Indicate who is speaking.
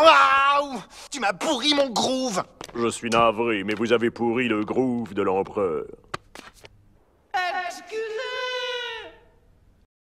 Speaker 1: Waouh Tu m'as pourri mon groove
Speaker 2: Je suis navré, mais vous
Speaker 3: avez pourri le groove de l'empereur.